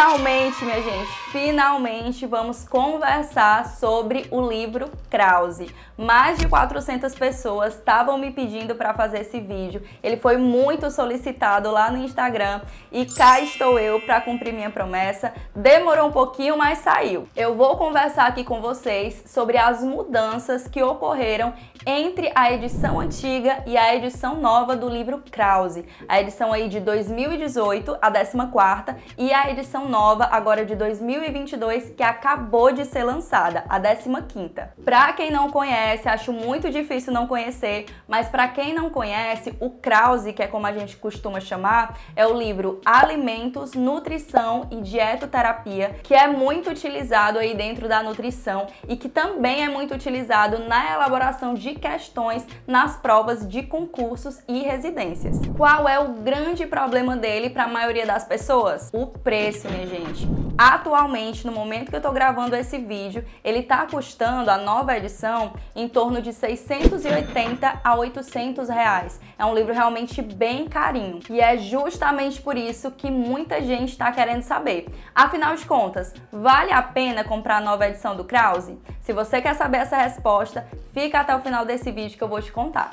Finalmente, minha gente, finalmente vamos conversar sobre o livro Krause. Mais de 400 pessoas estavam me pedindo para fazer esse vídeo. Ele foi muito solicitado lá no Instagram e cá estou eu para cumprir minha promessa. Demorou um pouquinho, mas saiu. Eu vou conversar aqui com vocês sobre as mudanças que ocorreram entre a edição antiga e a edição nova do livro Krause. A edição aí de 2018, a 14ª, e a edição nova agora de 2022 que acabou de ser lançada, a 15ª. Para quem não conhece, acho muito difícil não conhecer, mas para quem não conhece, o Krause, que é como a gente costuma chamar, é o livro Alimentos, Nutrição e Dietoterapia, que é muito utilizado aí dentro da nutrição e que também é muito utilizado na elaboração de questões nas provas de concursos e residências. Qual é o grande problema dele para a maioria das pessoas? O preço, minha gente? Atualmente, no momento que eu tô gravando esse vídeo, ele tá custando a nova edição em torno de 680 a 800 reais. É um livro realmente bem carinho. E é justamente por isso que muita gente está querendo saber. Afinal de contas, vale a pena comprar a nova edição do Krause? Se você quer saber essa resposta, fica até o final desse vídeo que eu vou te contar.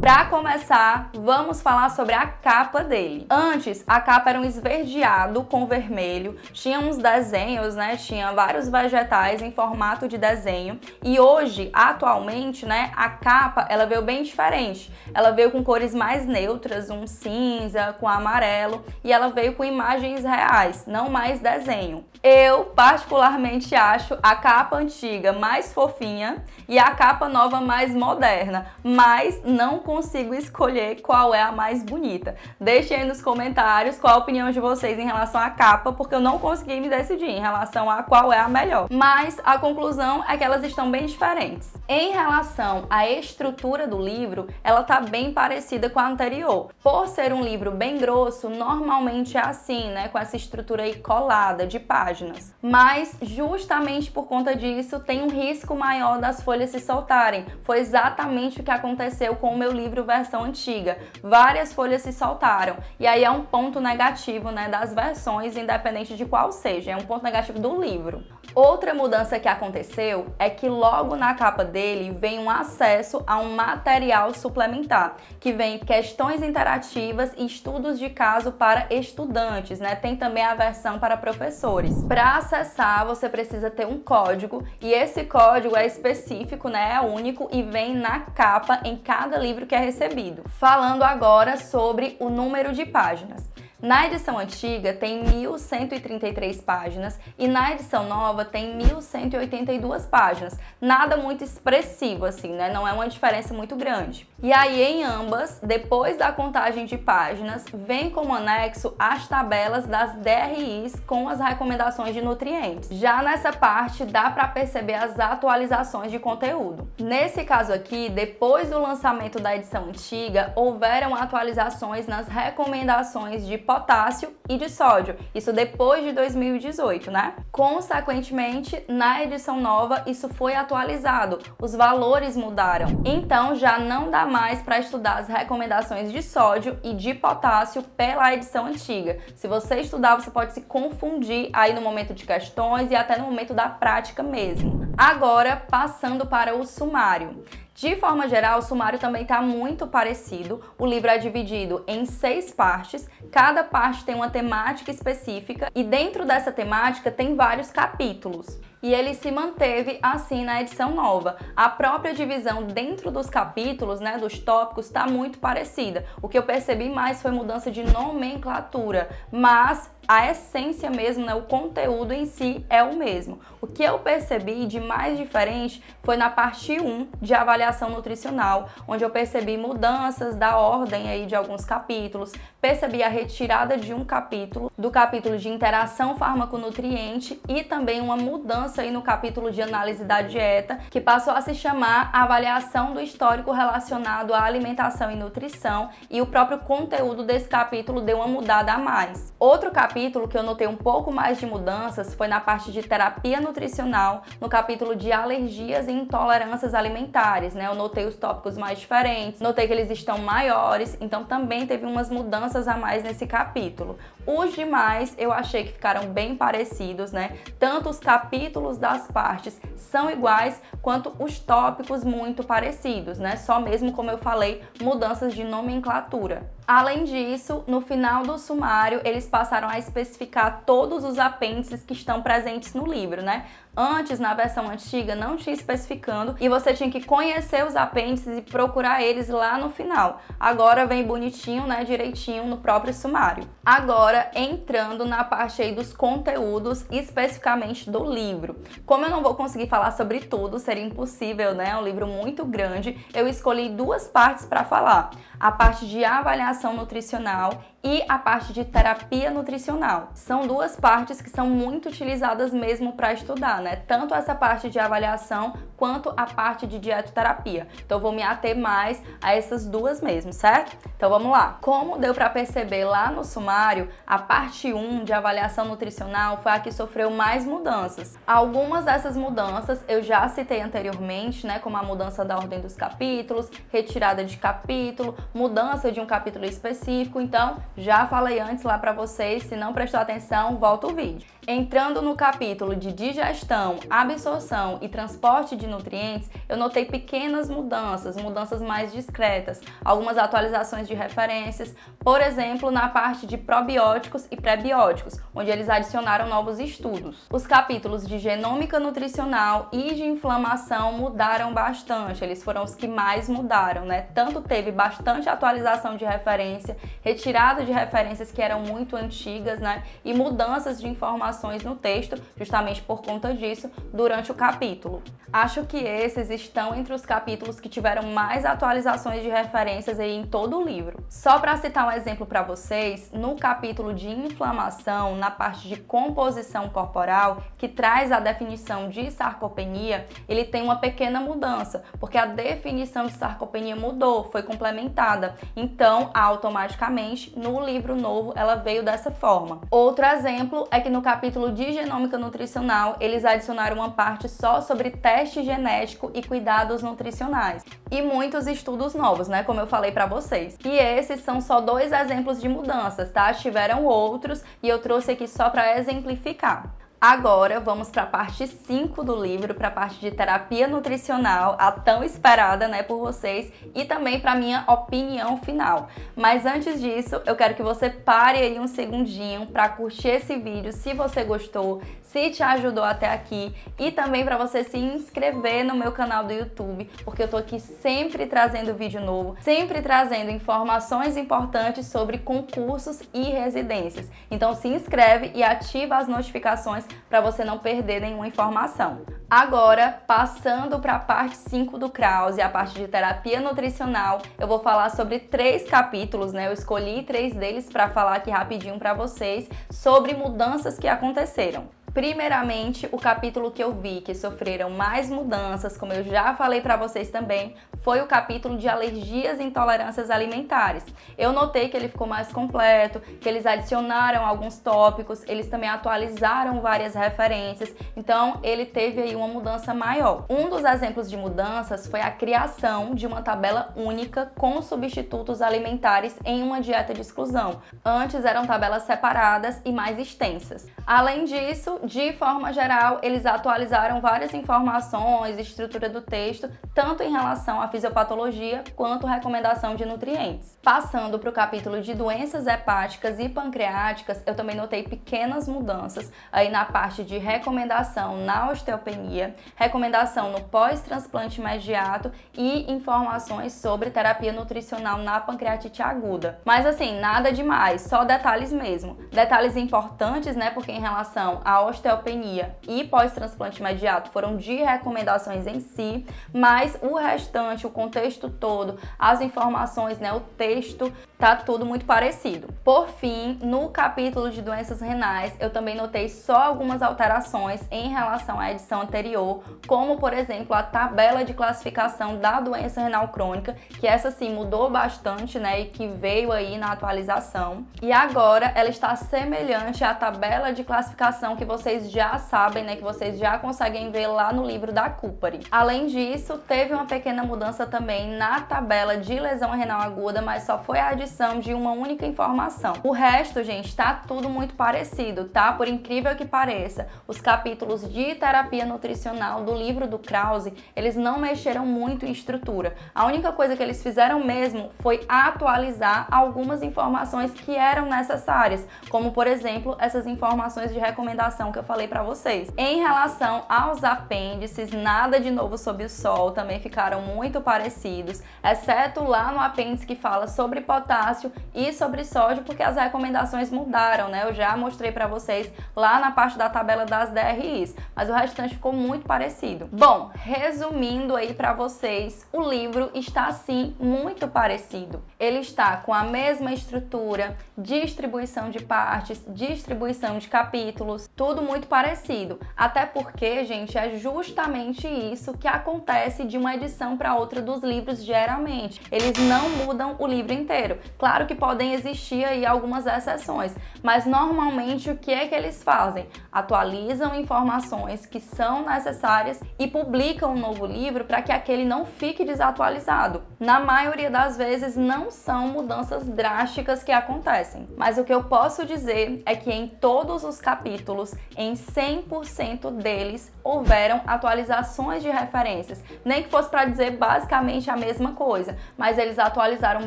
Para começar, vamos falar sobre a capa dele. Antes, a capa era um esverdeado com vermelho, tinha uns desenhos, né? Tinha vários vegetais em formato de desenho. E hoje, atualmente, né, a capa, ela veio bem diferente. Ela veio com cores mais neutras, um cinza com amarelo, e ela veio com imagens reais, não mais desenho. Eu particularmente acho a capa antiga mais fofinha e a capa nova mais moderna, mas não consigo escolher qual é a mais bonita. Deixem aí nos comentários qual a opinião de vocês em relação à capa, porque eu não consegui me decidir em relação a qual é a melhor. Mas a conclusão é que elas estão bem diferentes. Em relação à estrutura do livro, ela tá bem parecida com a anterior. Por ser um livro bem grosso, normalmente é assim, né, com essa estrutura aí colada de páginas. Mas justamente por conta disso, tem um risco maior das folhas se soltarem. Foi exatamente o que aconteceu com o meu livro versão antiga. Várias folhas se soltaram. E aí é um ponto negativo né, das versões, independente de qual seja. É um ponto negativo do livro. Outra mudança que aconteceu é que logo na capa dele vem um acesso a um material suplementar, que vem questões interativas e estudos de caso para estudantes, né? Tem também a versão para professores. Para acessar, você precisa ter um código e esse código é específico, né? É único e vem na capa em cada livro que é recebido. Falando agora sobre o número de páginas. Na edição antiga tem 1133 páginas e na edição nova tem 1182 páginas. Nada muito expressivo assim, né? Não é uma diferença muito grande. E aí em ambas, depois da contagem de páginas, vem como anexo as tabelas das DRIs com as recomendações de nutrientes. Já nessa parte dá para perceber as atualizações de conteúdo. Nesse caso aqui, depois do lançamento da edição antiga, houveram atualizações nas recomendações de potássio e de sódio. Isso depois de 2018, né? Consequentemente, na edição nova, isso foi atualizado. Os valores mudaram. Então, já não dá mais para estudar as recomendações de sódio e de potássio pela edição antiga. Se você estudar, você pode se confundir aí no momento de questões e até no momento da prática mesmo. Agora, passando para o sumário. De forma geral, o sumário também está muito parecido. O livro é dividido em seis partes, cada parte tem uma temática específica e dentro dessa temática tem vários capítulos e ele se manteve assim na edição nova. A própria divisão dentro dos capítulos, né, dos tópicos, está muito parecida. O que eu percebi mais foi mudança de nomenclatura, mas a essência mesmo, né, o conteúdo em si é o mesmo. O que eu percebi de mais diferente foi na parte 1 de avaliação nutricional, onde eu percebi mudanças da ordem aí de alguns capítulos, percebi a retirada de um capítulo, do capítulo de interação farmaconutriente e também uma mudança mudança aí no capítulo de análise da dieta, que passou a se chamar Avaliação do Histórico Relacionado à Alimentação e Nutrição, e o próprio conteúdo desse capítulo deu uma mudada a mais. Outro capítulo que eu notei um pouco mais de mudanças foi na parte de terapia nutricional, no capítulo de alergias e intolerâncias alimentares, né? Eu notei os tópicos mais diferentes, notei que eles estão maiores, então também teve umas mudanças a mais nesse capítulo. Os demais eu achei que ficaram bem parecidos, né? Tanto os capítulos títulos das partes são iguais, quanto os tópicos muito parecidos, né? Só mesmo, como eu falei, mudanças de nomenclatura. Além disso, no final do sumário, eles passaram a especificar todos os apêndices que estão presentes no livro, né? Antes, na versão antiga, não tinha especificando e você tinha que conhecer os apêndices e procurar eles lá no final. Agora vem bonitinho, né, direitinho no próprio sumário. Agora, entrando na parte aí dos conteúdos, especificamente do livro. Como eu não vou conseguir falar sobre tudo, seria impossível, né? É um livro muito grande. Eu escolhi duas partes para falar a parte de avaliação nutricional e a parte de terapia nutricional. São duas partes que são muito utilizadas mesmo para estudar, né? Tanto essa parte de avaliação quanto a parte de dietoterapia. Então vou me ater mais a essas duas mesmo, certo? Então vamos lá. Como deu para perceber lá no sumário, a parte 1 de avaliação nutricional foi a que sofreu mais mudanças. Algumas dessas mudanças eu já citei anteriormente, né, como a mudança da ordem dos capítulos, retirada de capítulo, mudança de um capítulo específico. Então, já falei antes lá para vocês, se não prestou atenção, volta o vídeo. Entrando no capítulo de digestão, absorção e transporte de nutrientes, eu notei pequenas mudanças, mudanças mais discretas, algumas atualizações de referências, por exemplo, na parte de probióticos e prebióticos, onde eles adicionaram novos estudos. Os capítulos de genômica nutricional e de inflamação mudaram bastante, eles foram os que mais mudaram, né? Tanto teve bastante atualização de referência, retirada de referências que eram muito antigas, né? E mudanças de informações no texto, justamente por conta disso, durante o capítulo. Acho que esses estão entre os capítulos que tiveram mais atualizações de referências aí em todo o livro. Só para citar um exemplo para vocês, no capítulo de inflamação, na parte de composição corporal, que traz a definição de sarcopenia, ele tem uma pequena mudança, porque a definição de sarcopenia mudou, foi complementada. Então, automaticamente, no livro novo ela veio dessa forma. Outro exemplo é que no capítulo de genômica nutricional eles adicionaram uma parte só sobre teste genético e cuidados nutricionais e muitos estudos novos, né, como eu falei para vocês. E esses são só dois exemplos de mudanças, tá? Tiveram outros e eu trouxe aqui só para exemplificar. Agora vamos para a parte 5 do livro, para a parte de terapia nutricional, a tão esperada, né, por vocês e também para minha opinião final. Mas antes disso, eu quero que você pare aí um segundinho para curtir esse vídeo, se você gostou, se te ajudou até aqui e também para você se inscrever no meu canal do YouTube, porque eu tô aqui sempre trazendo vídeo novo, sempre trazendo informações importantes sobre concursos e residências. Então se inscreve e ativa as notificações para você não perder nenhuma informação. Agora, passando para a parte 5 do Krause, a parte de terapia nutricional, eu vou falar sobre três capítulos, né? Eu escolhi três deles para falar aqui rapidinho para vocês sobre mudanças que aconteceram. Primeiramente, o capítulo que eu vi que sofreram mais mudanças, como eu já falei para vocês também, foi o capítulo de alergias e intolerâncias alimentares. Eu notei que ele ficou mais completo, que eles adicionaram alguns tópicos, eles também atualizaram várias referências, então ele teve aí uma mudança maior. Um dos exemplos de mudanças foi a criação de uma tabela única com substitutos alimentares em uma dieta de exclusão. Antes eram tabelas separadas e mais extensas. Além disso, de forma geral, eles atualizaram várias informações, estrutura do texto, tanto em relação à fisiopatologia quanto recomendação de nutrientes. Passando para o capítulo de doenças hepáticas e pancreáticas, eu também notei pequenas mudanças aí na parte de recomendação na osteopenia, recomendação no pós-transplante imediato e informações sobre terapia nutricional na pancreatite aguda. Mas assim, nada demais, só detalhes mesmo. Detalhes importantes, né, porque em relação à osteopenia e pós-transplante imediato foram de recomendações em si, mas o restante, o contexto todo, as informações, né, o texto tá tudo muito parecido. Por fim, no capítulo de doenças renais, eu também notei só algumas alterações em relação à edição anterior, como por exemplo a tabela de classificação da doença renal crônica, que essa sim mudou bastante, né, e que veio aí na atualização. E agora ela está semelhante à tabela de classificação que vocês já sabem, né, que vocês já conseguem ver lá no livro da Cupari. Além disso, teve uma pequena mudança também na tabela de lesão renal aguda, mas só foi a de uma única informação. O resto, gente, tá tudo muito parecido, tá? Por incrível que pareça, os capítulos de terapia nutricional do livro do Krause, eles não mexeram muito em estrutura. A única coisa que eles fizeram mesmo foi atualizar algumas informações que eram necessárias, como por exemplo, essas informações de recomendação que eu falei para vocês. Em relação aos apêndices, nada de novo sob o sol, também ficaram muito parecidos, exceto lá no apêndice que fala sobre potássio potássio e sobre sódio, porque as recomendações mudaram, né? Eu já mostrei para vocês lá na parte da tabela das DRIs, mas o restante ficou muito parecido. Bom, resumindo aí para vocês, o livro está sim muito parecido. Ele está com a mesma estrutura, distribuição de partes, distribuição de capítulos, tudo muito parecido. Até porque, gente, é justamente isso que acontece de uma edição para outra dos livros geralmente. Eles não mudam o livro inteiro. Claro que podem existir aí algumas exceções, mas normalmente o que é que eles fazem? Atualizam informações que são necessárias e publicam um novo livro para que aquele não fique desatualizado. Na maioria das vezes não são mudanças drásticas que acontecem, mas o que eu posso dizer é que em todos os capítulos, em 100% deles, houveram atualizações de referências, nem que fosse para dizer basicamente a mesma coisa, mas eles atualizaram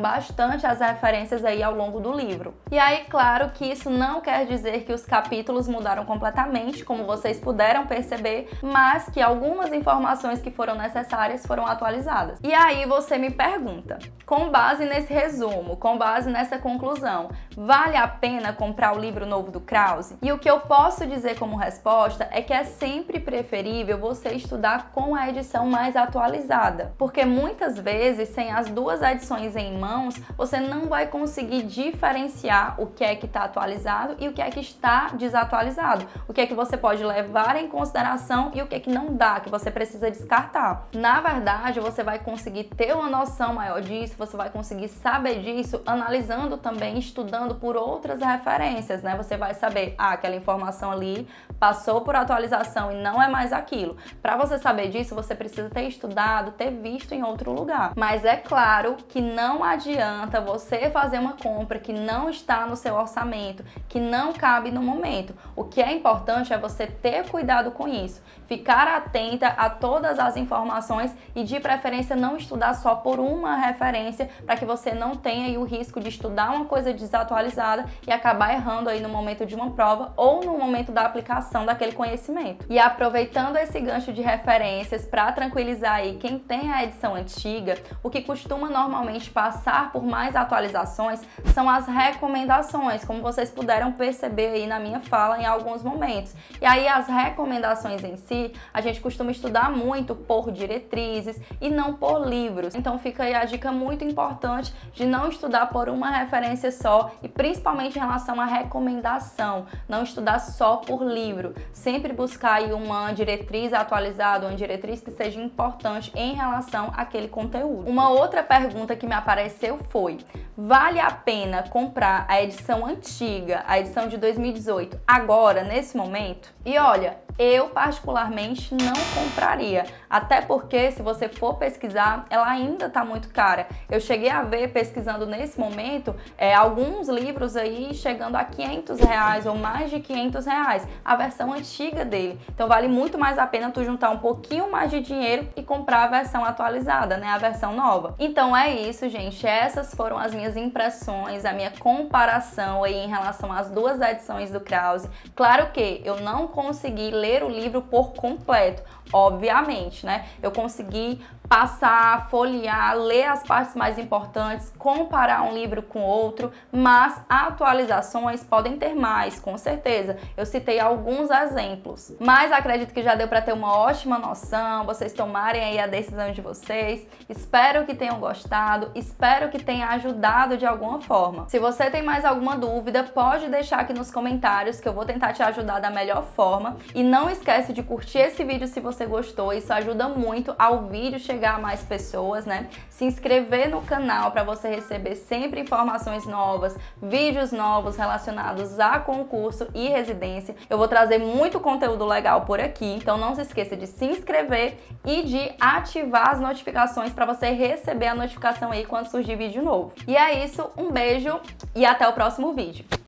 bastante as referências referências aí ao longo do livro. E aí, claro que isso não quer dizer que os capítulos mudaram completamente, como vocês puderam perceber, mas que algumas informações que foram necessárias foram atualizadas. E aí você me pergunta, com base nesse resumo, com base nessa conclusão, vale a pena comprar o livro novo do Krause? E o que eu posso dizer como resposta é que é sempre preferível você estudar com a edição mais atualizada, porque muitas vezes sem as duas edições em mãos, você não não vai conseguir diferenciar o que é que está atualizado e o que é que está desatualizado. O que é que você pode levar em consideração e o que é que não dá, que você precisa descartar. Na verdade, você vai conseguir ter uma noção maior disso, você vai conseguir saber disso analisando também, estudando por outras referências, né? Você vai saber, ah, aquela informação ali passou por atualização e não é mais aquilo. Para você saber disso, você precisa ter estudado, ter visto em outro lugar. Mas é claro que não adianta você você fazer uma compra que não está no seu orçamento, que não cabe no momento. O que é importante é você ter cuidado com isso, ficar atenta a todas as informações e de preferência não estudar só por uma referência para que você não tenha o risco de estudar uma coisa desatualizada e acabar errando aí no momento de uma prova ou no momento da aplicação daquele conhecimento. E aproveitando esse gancho de referências para tranquilizar aí quem tem a edição antiga, o que costuma normalmente passar por mais atualizações atualizações são as recomendações, como vocês puderam perceber aí na minha fala em alguns momentos. E aí as recomendações em si, a gente costuma estudar muito por diretrizes e não por livros. Então fica aí a dica muito importante de não estudar por uma referência só e principalmente em relação à recomendação, não estudar só por livro, sempre buscar aí uma diretriz atualizada, uma diretriz que seja importante em relação àquele conteúdo. Uma outra pergunta que me apareceu foi: vale a pena comprar a edição antiga, a edição de 2018, agora, nesse momento? E olha, eu particularmente não compraria, até porque se você for pesquisar, ela ainda está muito cara. Eu cheguei a ver pesquisando nesse momento é, alguns livros aí chegando a 500 reais ou mais de 500 reais, a versão antiga dele. Então vale muito mais a pena tu juntar um pouquinho mais de dinheiro e comprar a versão atualizada, né, a versão nova. Então é isso, gente. Essas foram as minhas minhas impressões, a minha comparação aí em relação às duas edições do Krause. Claro que eu não consegui ler o livro por completo, obviamente, né? Eu consegui passar, folhear, ler as partes mais importantes, comparar um livro com outro, mas atualizações podem ter mais, com certeza. Eu citei alguns exemplos, mas acredito que já deu para ter uma ótima noção, vocês tomarem aí a decisão de vocês. Espero que tenham gostado, espero que tenha ajudado de alguma forma. Se você tem mais alguma dúvida, pode deixar aqui nos comentários que eu vou tentar te ajudar da melhor forma e não esquece de curtir esse vídeo se você gostou, isso ajuda muito ao vídeo chegar chegar a mais pessoas, né? Se inscrever no canal para você receber sempre informações novas, vídeos novos relacionados a concurso e residência. Eu vou trazer muito conteúdo legal por aqui, então não se esqueça de se inscrever e de ativar as notificações para você receber a notificação aí quando surgir vídeo novo. E é isso, um beijo e até o próximo vídeo.